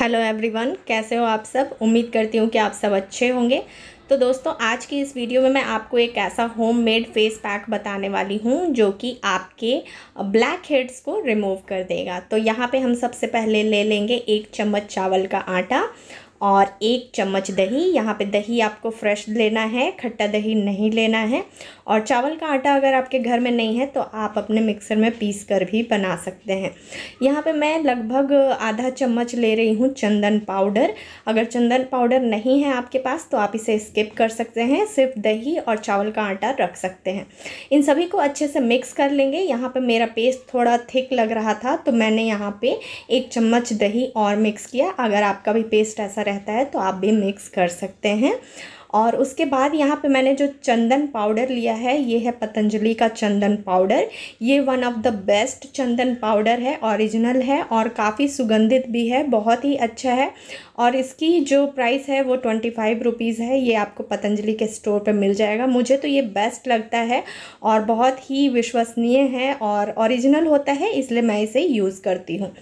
hello everyone कैसे हो आप सब उम्मीद करती हूँ कि आप सब अच्छे होंगे तो दोस्तों आज की इस वीडियो में मैं आपको एक ऐसा होम मेड फेस पैक बताने वाली हूँ जो कि आपके ब्लैक हेड्स को रिमूव कर देगा तो यहाँ पे हम सबसे पहले ले लेंगे एक चम्मच चावल का आटा और एक चम्मच दही यहाँ पे दही आपको फ्रेश लेना है खट्टा दही नहीं लेना है और चावल का आटा अगर आपके घर में नहीं है तो आप अपने मिक्सर में पीस कर भी बना सकते हैं यहाँ पे मैं लगभग आधा चम्मच ले रही हूँ चंदन पाउडर अगर चंदन पाउडर नहीं है आपके पास तो आप इसे स्किप कर सकते हैं सिर्फ दही और चावल का आटा रख सकते हैं इन सभी को अच्छे से मिक्स कर लेंगे यहाँ पर मेरा पेस्ट थोड़ा थिक लग रहा था तो मैंने यहाँ पर एक चम्मच दही और मिक्स किया अगर आपका भी पेस्ट ऐसा रहता है तो आप भी मिक्स कर सकते हैं और उसके बाद यहाँ पे मैंने जो चंदन पाउडर लिया है ये है पतंजलि का चंदन पाउडर ये वन ऑफ द बेस्ट चंदन पाउडर है ओरिजिनल है और काफ़ी सुगंधित भी है बहुत ही अच्छा है और इसकी जो प्राइस है वो ट्वेंटी फाइव रुपीज़ है ये आपको पतंजलि के स्टोर पर मिल जाएगा मुझे तो ये बेस्ट लगता है और बहुत ही विश्वसनीय है और ओरिजिनल होता है इसलिए मैं इसे यूज़ करती हूँ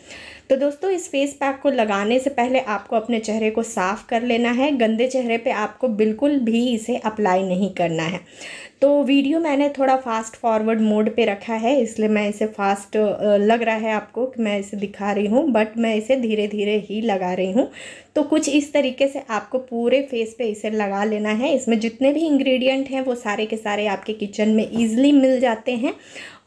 तो दोस्तों इस फेस पैक को लगाने से पहले आपको अपने चेहरे को साफ़ कर लेना है गंदे चेहरे पे आपको बिल्कुल भी इसे अप्लाई नहीं करना है तो वीडियो मैंने थोड़ा फास्ट फॉरवर्ड मोड पे रखा है इसलिए मैं इसे फास्ट लग रहा है आपको कि मैं इसे दिखा रही हूँ बट मैं इसे धीरे धीरे ही लगा रही हूँ तो कुछ इस तरीके से आपको पूरे फेस पे इसे लगा लेना है इसमें जितने भी इंग्रेडिएंट हैं वो सारे के सारे आपके किचन में ईजिली मिल जाते हैं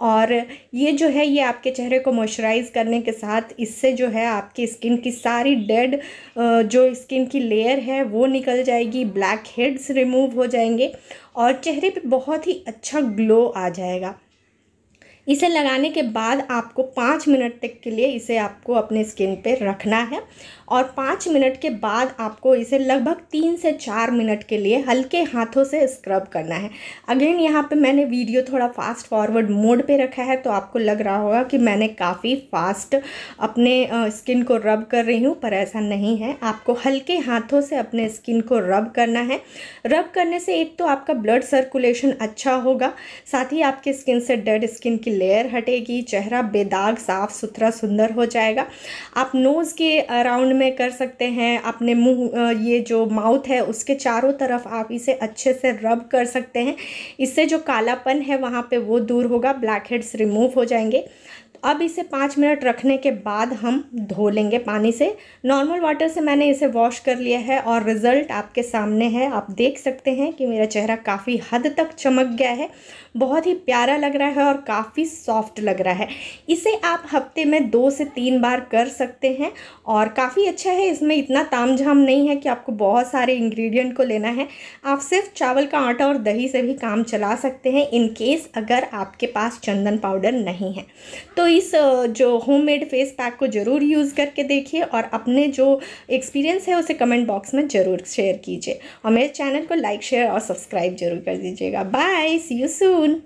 और ये जो है ये आपके चेहरे को मॉइस्चराइज करने के साथ इससे जो है आपकी स्किन की सारी डेड जो स्किन की लेयर है वो निकल जाएगी ब्लैक हेड्स रिमूव हो जाएंगे और चेहरे पे बहुत ही अच्छा ग्लो आ जाएगा इसे लगाने के बाद आपको पाँच मिनट तक के लिए इसे आपको अपने स्किन पे रखना है और पाँच मिनट के बाद आपको इसे लगभग तीन से चार मिनट के लिए हल्के हाथों से स्क्रब करना है अगेन यहाँ पे मैंने वीडियो थोड़ा फास्ट फॉरवर्ड मोड पे रखा है तो आपको लग रहा होगा कि मैंने काफ़ी फास्ट अपने स्किन को रब कर रही हूँ पर ऐसा नहीं है आपको हल्के हाथों से अपने स्किन को रब करना है रब करने से एक तो आपका ब्लड सर्कुलेशन अच्छा होगा साथ ही आपके स्किन से डेड स्किन की लेयर हटेगी चेहरा बेदाग साफ़ सुथरा सुंदर हो जाएगा आप नोज़ के अराउंड में कर सकते हैं अपने मुंह ये जो माउथ है उसके चारों तरफ आप इसे अच्छे से रब कर सकते हैं इससे जो कालापन है वहाँ पे वो दूर होगा ब्लैक हेड्स रिमूव हो जाएंगे अब इसे पाँच मिनट रखने के बाद हम धो लेंगे पानी से नॉर्मल वाटर से मैंने इसे वॉश कर लिया है और रिज़ल्ट आपके सामने है आप देख सकते हैं कि मेरा चेहरा काफ़ी हद तक चमक गया है बहुत ही प्यारा लग रहा है और काफ़ी काफ़ी सॉफ्ट लग रहा है इसे आप हफ्ते में दो से तीन बार कर सकते हैं और काफ़ी अच्छा है इसमें इतना ताम झाम नहीं है कि आपको बहुत सारे इंग्रेडिएंट को लेना है आप सिर्फ चावल का आटा और दही से भी काम चला सकते हैं इन केस अगर आपके पास चंदन पाउडर नहीं है तो इस जो होम फेस पैक को ज़रूर यूज़ करके देखिए और अपने जो एक्सपीरियंस है उसे कमेंट बॉक्स में ज़रूर शेयर कीजिए और मेरे चैनल को लाइक शेयर और सब्सक्राइब जरूर कर दीजिएगा बाय सी यू सून